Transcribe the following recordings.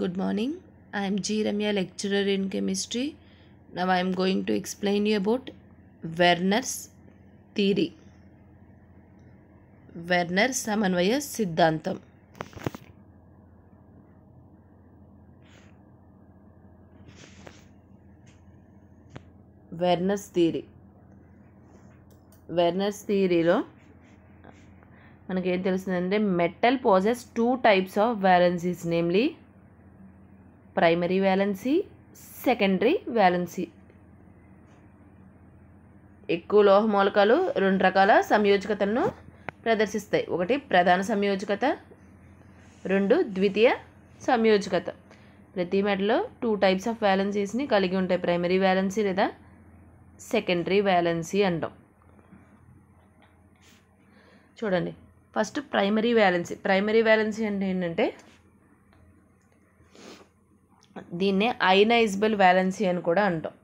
Good morning. I am G. Ramya, lecturer in chemistry. Now I am going to explain you about Werner's theory. Werner Samanvaya Siddhantam. Werner's theory Werner's థియరీలో మనకేం తెలుస్తుందంటే metal possesses two types of valencies namely primary valency secondary valency ఎక్కువ లోహ మూలకాలు రెండు రకాల సంయోజకతలను ప్రదర్శిస్తాయి ఒకటి ప్రధాన సంయోజకత రెండు ద్వితీయ సంయోజకత ప్రతి మెడలో టూ టైప్స్ ఆఫ్ వ్యాలెన్సీస్ని కలిగి ఉంటాయి ప్రైమరీ వ్యాలెన్సీ లేదా సెకండరీ వ్యాలెన్సీ అంటాం చూడండి first primary valency primary valency అంటే ఏంటంటే దీన్నే ఐనైజబుల్ వ్యాలెన్సీ అని కూడా అంటాం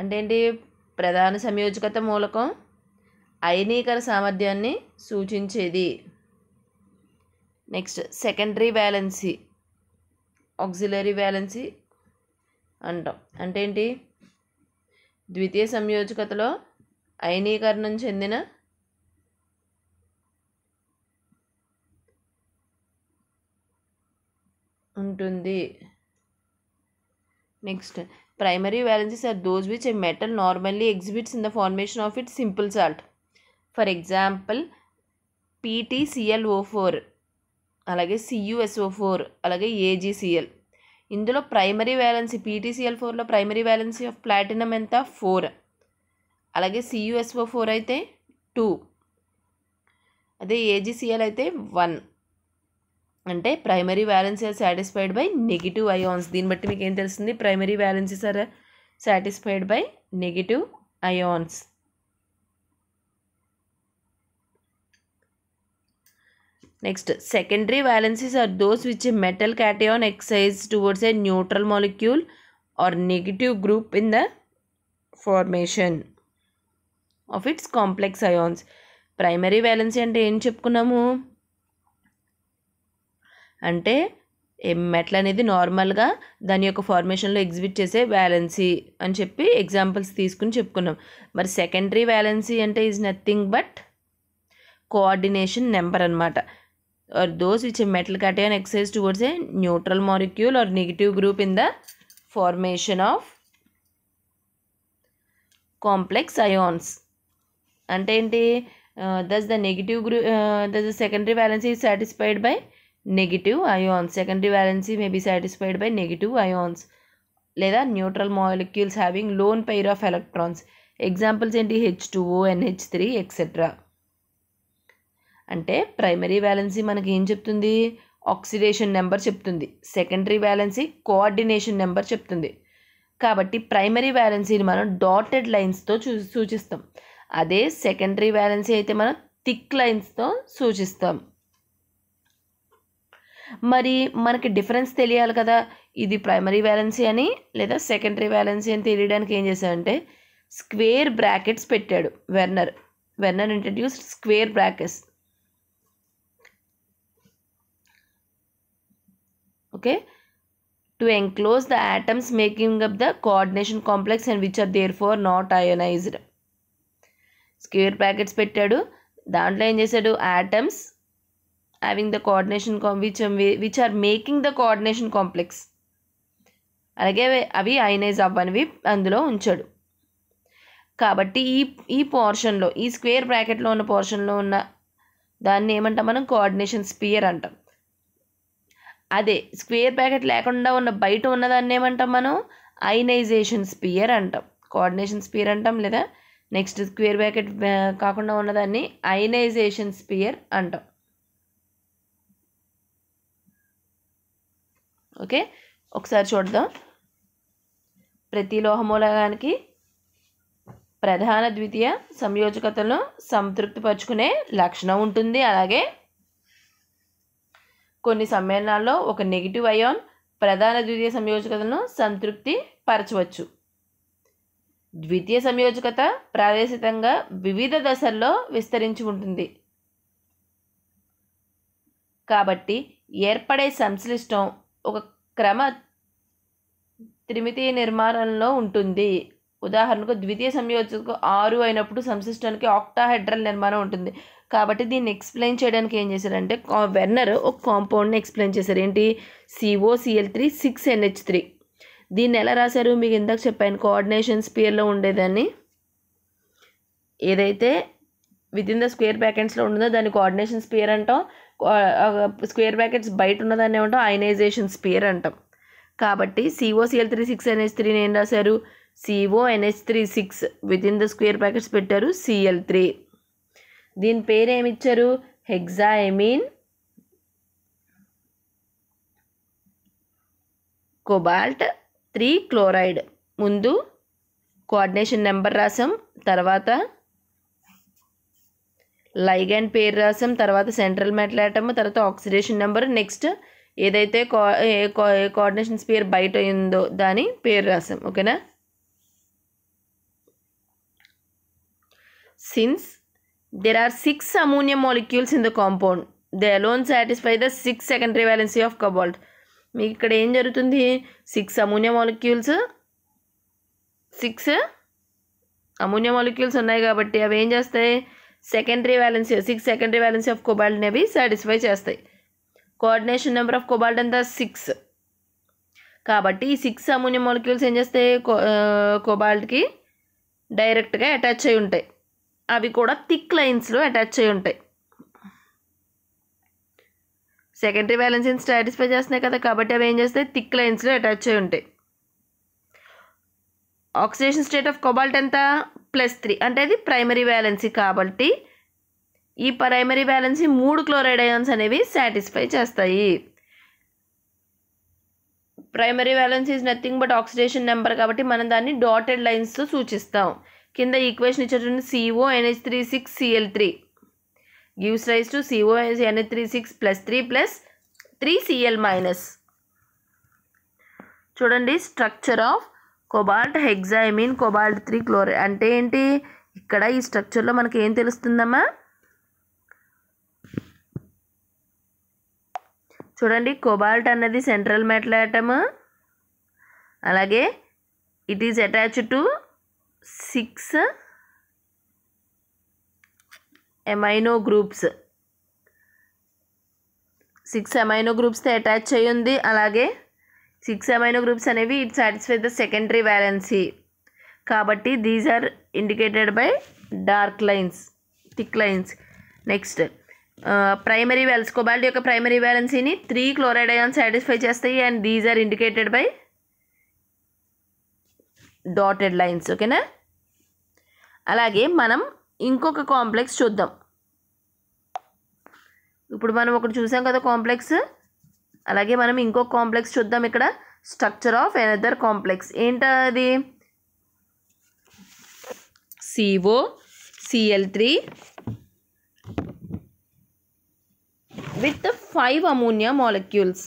అంటే ఏంటి ప్రధాన సంయోజకత మూలకం అయనీకర సామర్థ్యాన్ని సూచించేది next secondary valency auxiliary valency అంటాం అంటే ఏంటి ద్వితీయ సంయోజకతలో అయనీకరణం చెందిన ఉంటుంది next primary valencies are those which a metal normally exhibits in the formation of it simple salt for example PTCLO four అలాగే సియుఎస్ఓ ఫోర్ అలాగే ఏజీసీఎల్ ఇందులో ప్రైమరీ వ్యాలెన్సీ పీటీసీఎల్ ఫోర్లో ప్రైమరీ వ్యాలెన్సీ ఆఫ్ ప్లాటినం ఎంత four అలాగే CUSO four అయితే two అదే AGCL అయితే one అంటే primary valence are satisfied by negative ions దీన్ని బట్టి మీకు ఏం తెలుస్తుంది primary valences are satisfied by negative ions next secondary valencies are those which metal cation exercise towards a neutral molecule or negative group in the formation of its complex ions primary valency అంటే ఏం చెప్పుకున్నాము అంటే మెట్ల అనేది నార్మల్గా దాని యొక్క ఫార్మేషన్లో exhibit చేసే వ్యాలెన్సీ అని చెప్పి ఎగ్జాంపుల్స్ తీసుకుని చెప్పుకున్నాం మరి సెకండరీ వ్యాలెన్సీ అంటే is nothing but coordination number అనమాట are those which metal cation exercise towards a neutral molecule or negative group in the formation of complex ions అంటే ఏంటి thus the negative group thus the secondary balance is satisfied by negative ions secondary valency may be satisfied by negative ions లేదా neutral molecules having lone pair of electrons examples ఏంటి H two O NH three etcetera అంటే primary valency మనకి ఏం చెప్తుంది oxidation number చెప్తుంది secondary valency coordination number చెప్తుంది కాబట్టి primary వ్యాలెన్సీని మనం డాటెడ్ లైన్స్తో చూ సూచిస్తాం అదే సెకండరీ వ్యాలెన్సీ అయితే మనం థిక్ లైన్స్తో సూచిస్తాం మరి మనకి డిఫరెన్స్ తెలియాలి కదా ఇది ప్రైమరీ వ్యాలెన్సీ అని లేదా సెకండరీ వ్యాలెన్సీ అని తెలియడానికి ఏం చేశాడంటే స్క్వేర్ బ్రాకెట్స్ పెట్టాడు Werner Werner introduced square brackets okay to enclose the atoms making up the coordination complex and which are therefore not ionised square brackets పెట్టాడు దాంట్లో ఏం చేశాడు atoms having the coordination which which are making the coordination complex అలాగే అవి ionise అవ్వనివి అందులో ఉంచాడు కాబట్టి ఈ ఈ పోర్షన్లో ఈ స్క్వేర్ బ్రాకెట్లో ఉన్న పోర్షన్లో ఉన్న దాన్ని ఏమంటాం మనం కోఆర్డినేషన్ స్పియర్ అంటాం అదే స్క్వేర్ బ్రాకెట్ లేకుండా ఉన్న బయట ఉన్న దాన్ని ఏమంటాం మనం ఐనైజేషన్ స్పియర్ అంటాం కోఆర్డినేషన్ స్పియర్ అంటాం లేదా నెక్స్ట్ స్క్వేర్ బ్రాకెట్ కాకుండా ఉన్నదాన్ని ఐనైజేషన్ స్పియర్ అంటాం ఓకే ఒకసారి చూద్దాం ప్రతి మూలకానికి ప్రధాన ద్వితీయ సంయోజకతలను పరుచుకునే లక్షణం ఉంటుంది అలాగే కొన్ని సమ్మేళనాల్లో ఒక నెగిటివ్ అయాన్ ప్రధాన ద్వితీయ సంయోజకతను సంతృప్తి పరచవచ్చు ద్వితీయ సంయోజకత ప్రాదేశికంగా వివిధ దశల్లో విస్తరించి ఉంటుంది కాబట్టి ఏర్పడే సంశ్లిష్టం ఒక క్రమ త్రిమితి నిర్మాణంలో ఉంటుంది ఉదాహరణకు ద్వితీయ సంయోజకు ఆరు అయినప్పుడు సంశిష్టానికి ఆక్టాహెడ్రల్ నిర్మాణం ఉంటుంది కాబట్టి దీన్ని ఎక్స్ప్లెయిన్ చేయడానికి ఏం చేశారంటే వెర్నర్ ఒక కాంపౌండ్ని ఎక్స్ప్లెయిన్ చేశారు ఏంటి COCL three six NH three దీన్ని ఎలా రాశారు మీకు ఇందాక చెప్పాను కోఆర్డినేషన్ స్పియర్లో ఉండేదాన్ని ఏదైతే విత్ ఇన్ ద స్క్వేర్ ప్యాకెట్స్లో ఉంటుందో దాన్ని కోఆర్డినేషన్ స్పియర్ అంటాం స్క్వేర్ ప్యాకెట్స్ బయట ఉన్నదాన్ని ఏమంటాం అయనైజేషన్ స్పియర్ అంటాం కాబట్టి సిఓసిఎల్ త్రీ సిక్స్ ఎన్హెచ్ త్రీని ఏం రాశారు CO NH three six with in the square brackets పెట్టారు సిఎల్ త్రీ దీని పేరు ఏమి ఇచ్చారు ఎమీన్ కొబాల్ట్ త్రీ క్లోరైడ్ ముందు కోఆర్డినేషన్ నెంబర్ రాసాం తర్వాత లైగండ్ పేరు రాసాం తర్వాత సెంట్రల్ మెట్లాటము తర్వాత ఆక్సిడేషన్ నెంబర్ నెక్స్ట్ ఏదైతే కో కోఆర్డినేషన్ పేరు బయట అయిందో దాని పేరు రాసాం ఓకేనా since there are six ammonium molecules in the compound they alone satisfy the six secondary valency of cobalt మీకు ఇక్కడ ఏం జరుగుతుంది six ammonium molecules six ammonium molecules ఉన్నాయి కాబట్టి అవి ఏం చేస్తాయి secondary valence six secondary valency of cobalt అనేవి సాటిస్ఫై చేస్తాయి కోఆర్డినేషన్ నెంబర్ ఆఫ్ కోబాల్ట్ అంతా సిక్స్ కాబట్టి ఈ సిక్స్ అమోనియం మాలిక్యూల్స్ ఏం చేస్తాయి కో కోబాల్ట్కి డైరెక్ట్గా అటాచ్ అయి ఉంటాయి అవి కూడా థిక్ లైన్స్లో అటాచ్ అయి ఉంటాయి సెకండరీ బ్యాలెన్సీని సాటిస్ఫై చేస్తున్నాయి కదా కాబట్టి అవి ఏం చేస్తాయి థిక్ లైన్స్లో అటాచ్ అయి ఉంటాయి ఆక్సిడేషన్ స్టేట్ ఆఫ్ కొబాల్ట్ ఎంత ప్లస్ త్రీ అంటే ఇది ప్రైమరీ వ్యాలెన్సీ కాబట్టి ఈ ప్రైమరీ బ్యాలెన్సీ మూడు క్లోరైడ్ అయాన్స్ అనేవి సాటిస్ఫై చేస్తాయి primary balance is nothing but oxidation number కాబట్టి మనం దాన్ని డాటెడ్ లైన్స్తో సూచిస్తాం కింద ఈక్వేషన్ ఇచ్చేటువంటి CO NH three six CL three gives rise to CO NH three six plus three plus three CL minus చూడండి structure of cobalt hexammine cobalt three క్లోరి అంటే ఏంటి ఇక్కడ ఈ స్ట్రక్చర్లో మనకి ఏం తెలుస్తుందమ్మా చూడండి కొబాల్ట్ అన్నది సెంట్రల్ మెటల్ ఐటమ్ అలాగే it is attach to six amino groups six amino గ్రూప్స్తో అటాచ్ అయ్యి ఉంది అలాగే సిక్స్ అమైనో గ్రూప్స్ అనేవి it satisfy the secondary valency కాబట్టి these are indicated by dark lines thick lines next primary valence cobalt యొక్క primary వ్యాలెన్సీని three chloride ion satisfy చేస్తాయి and these are indicated by dotted lines ఓకేనా అలాగే మనం ఇంకొక complex చూద్దాం ఇప్పుడు మనం ఒకటి చూసాం కదా కాంప్లెక్స్ అలాగే మనం ఇంకో కాంప్లెక్స్ చూద్దాం ఇక్కడ స్ట్రక్చర్ ఆఫ్ ఎనదర్ కాంప్లెక్స్ ఏంటది CO CL three with five ammonia molecules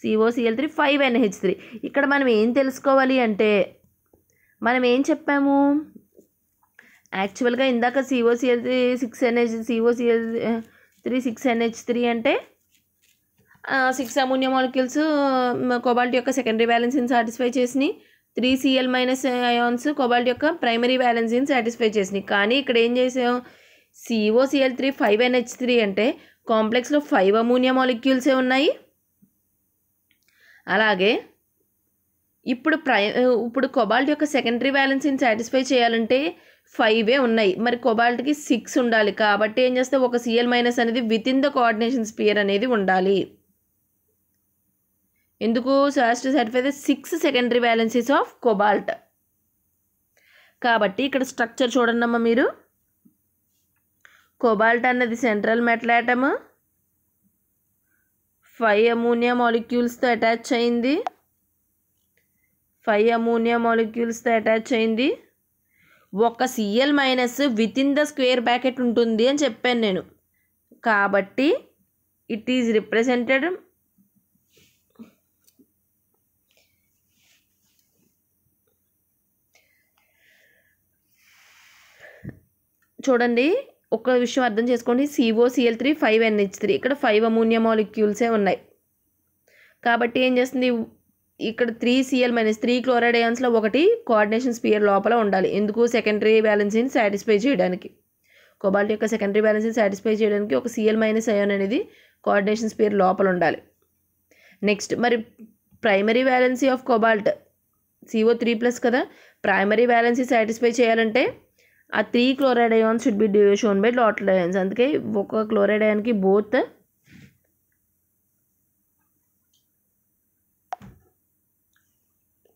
COCL three five NH three ఇక్కడ మనం ఏం తెలుసుకోవాలి అంటే మనం ఏం చెప్పాము యాక్చువల్గా ఇందాక COCL three six NH COCL three six NH three అంటే సిక్స్ అమోనియా మాలిక్యూల్స్ కోబాల్ట్ యొక్క సెకండరీ బ్యాలెన్స్ని సాటిస్ఫై చేసినాయి three CL minus ions cobalt యొక్క ప్రైమరీ బ్యాలెన్స్ని సాటిస్ఫై చేసినాయి కానీ ఇక్కడ ఏం చేసాం COCL three five NH three అంటే కాంప్లెక్స్లో ఫైవ్ అమోనియా మాలిక్యూల్సే ఉన్నాయి అలాగే ఇప్పుడు ప్రై ఇప్పుడు కొబాల్ట్ యొక్క సెకండరీ ఇన్ సాటిస్ఫై చేయాలంటే ఫైవే ఉన్నాయి మరి కొబాల్ట్కి సిక్స్ ఉండాలి కాబట్టి ఏం చేస్తే ఒక సిఎల్ మైనస్ అనేది with in the coordination sphere అనేది ఉండాలి ఎందుకు సాస్ట్ as six secondary valences of cobalt కాబట్టి ఇక్కడ స్ట్రక్చర్ చూడండి మీరు కోబాల్ట్ అన్నది central metal atom five ammonia మాలిక్యూల్స్తో అటాచ్ అయింది ఫైవ్ అమోనియా మాలిక్యూల్స్తో అటాచ్ అయింది ఒక CL minus with in the square bracket ఉంటుంది అని చెప్పాను నేను కాబట్టి ఇట్ ఈజ్ రిప్రజెంటెడ్ చూడండి ఒక విషయం అర్థం చేసుకోండి CL three five NH three ఇక్కడ ఫైవ్ అమోనియా మాలిక్యూల్సే ఉన్నాయి కాబట్టి ఏం చేస్తుంది ఇక్కడ three CL minus three chloride ఒకటి కోఆర్డినేషన్ స్పియర్ లోపల ఉండాలి ఎందుకు సెకండరీ బ్యాలెన్సీని సాటిస్ఫై చేయడానికి కొబాల్ట్ యొక్క సెకండరీ బ్యాలెన్స్ని సాటిస్ఫై చేయడానికి ఒక సిఎల్ మైనస్ అయాన్ అనేది కోఆర్డినేషన్ స్పియర్ లోపల ఉండాలి నెక్స్ట్ మరి primary valency of cobalt CO three plus కదా ప్రైమరీ వ్యాలెన్సీ సాటిస్ఫై చేయాలంటే ఆ three chloride ions should be shown by dotted ions అందుకే ఒక క్లోరైడ్ అయాన్కి బోత్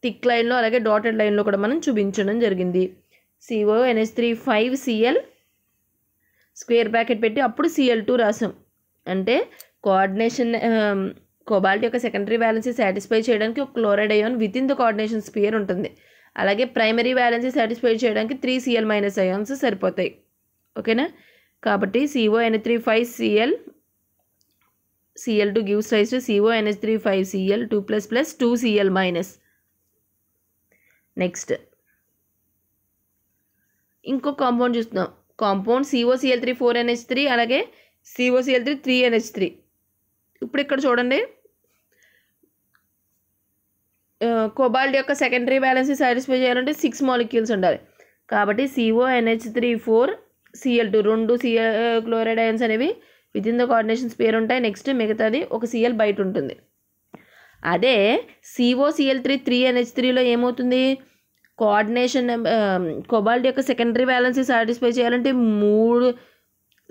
థిక్ లైన్లో అలాగే డాటెడ్ లైన్లో కూడా మనం చూపించడం జరిగింది C O NH three five C L square packet పెట్టి అప్పుడు సిఎల్ టూ రాసాం అంటే కోఆర్డినేషన్ కోబాల్ట్ um, యొక్క సెకండరీ బ్యాలెన్స్ సాటిస్ఫై చేయడానికి ఒక chloride ion with in the coordination sphere ఉంటుంది అలాగే ప్రైమరీ బ్యాలెన్స్ సాటిస్ఫై చేయడానికి త్రీ సిఎల్ మైనస్ అయాన్స్ సరిపోతాయి ఓకేనా కాబట్టి C O N three five C L C L to give rise C O NH three five C L two plus plus two C L minus next ఇంకో compound చూస్తున్నాం compound C O C L three four N H three అలాగే C O C L three three N H three ఇప్పుడు ఇక్కడ చూడండి cobalt యొక్క secondary valence satisfy చేయాలంటే six molecules ఉండాలి కాబట్టి C O NH three four C L two రెండు సిఎల్ క్లోరైడ్ అయన్స్ అనేవి విత్ ఇన్ ద కోఆర్డినేషన్స్ పేరు ఉంటాయి నెక్స్ట్ మిగతాది ఒక సిఎల్ బయట ఉంటుంది అదే C O CL three three N H త్రీలో ఏమవుతుంది um, కోఆర్డినేషన్ కొబాల్ట్ యొక్క సెకండరీ బ్యాలెన్స్ సాటిస్ఫై చేయాలంటే మూడు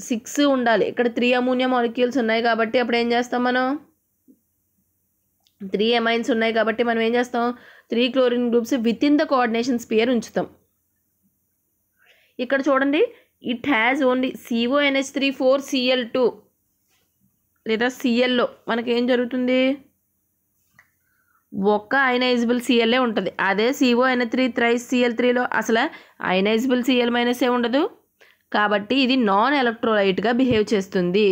సిక్స్ ఉండాలి ఇక్కడ త్రీ అమోనియా మాలిక్యూల్స్ ఉన్నాయి కాబట్టి అప్పుడు ఏం చేస్తాం మనం త్రీ ఎమైన్స్ ఉన్నాయి కాబట్టి మనం ఏం చేస్తాం three chlorine groups with in the coordination sphere ఉంచుతాం ఇక్కడ చూడండి it has only C O N H three four C L two లేదా సిఎల్లో మనకి ఏం జరుగుతుంది ఒక్క ఐనైజిబుల్ సిఎల్ఏ ఉంటుంది అదే సిఓఎన్ త్రీ త్రై సిఎల్ త్రీలో అసలు అయనైజబుల్ సిఎల్ మైనస్ ఏ ఉండదు కాబట్టి ఇది నాన్ ఎలక్ట్రోలైట్గా బిహేవ్ చేస్తుంది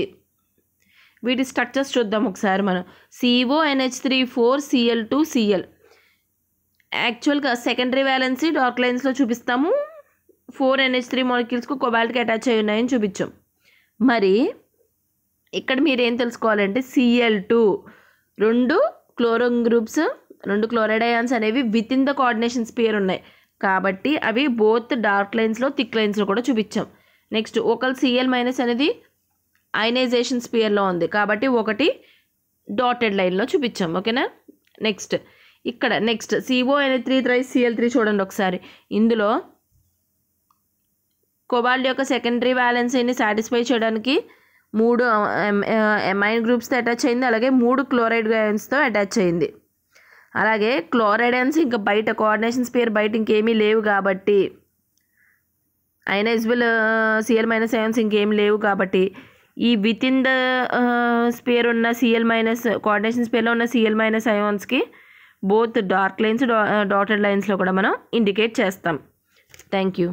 వీటి స్ట్రక్చర్స్ చూద్దాం ఒకసారి మనం C O NH three four C L two C L యాక్చువల్గా సెకండరీ వ్యాలెన్సీ డార్క్ లైన్స్లో చూపిస్తాము ఫోర్ ఎన్హెచ్ త్రీ మాలిక్యూల్స్కు కొబాల్ట్కి అటాచ్ అయి ఉన్నాయని చూపించాం మరి ఇక్కడ మీరు ఏం తెలుసుకోవాలంటే సిఎల్ టూ రెండు క్లోరోన్ గ్రూప్స్ రెండు క్లోరైడయాన్స్ అనేవి with in the coordination sphere ఉన్నాయి కాబట్టి అవి బోత్ డార్క్ లైన్స్లో థిక్ లైన్స్లో కూడా చూపించాం నెక్స్ట్ ఒకల్ సిఎల్ మైనస్ అనేది ఐనైజేషన్ స్పియర్లో ఉంది కాబట్టి ఒకటి డాటెడ్ లైన్లో చూపించాం ఓకేనా నెక్స్ట్ ఇక్కడ నెక్స్ట్ సిఓఎన్ఏ త్రీ త్రై సిఎల్ త్రీ చూడండి ఒకసారి ఇందులో కోబాల్ట్ యొక్క సెకండరీ వ్యాలెన్సీని సాటిస్ఫై చేయడానికి మూడు ఎమ్ఐన్ గ్రూప్స్తో అటాచ్ అయింది అలాగే మూడు క్లోరైడ్ గ్యాన్స్తో అటాచ్ అయింది అలాగే క్లోరైడ్ అయన్స్ ఇంకా బయట కోఆర్డినేషన్ స్పియర్ బయట ఇంకేమీ లేవు కాబట్టి అయినా సిఎల్ మైనస్ అయాన్స్ ఇంకేమి లేవు కాబట్టి ఈ విత్ ఇన్ ద స్పేర్ ఉన్న సిఎల్ మైనస్ కోఆర్డినేషన్ స్పేర్లో ఉన్న సిఎల్ మైనస్ అయోన్స్కి బోత్ డార్క్ లైన్స్ డాటెడ్ లైన్స్లో కూడా మనం ఇండికేట్ చేస్తాం థ్యాంక్ యూ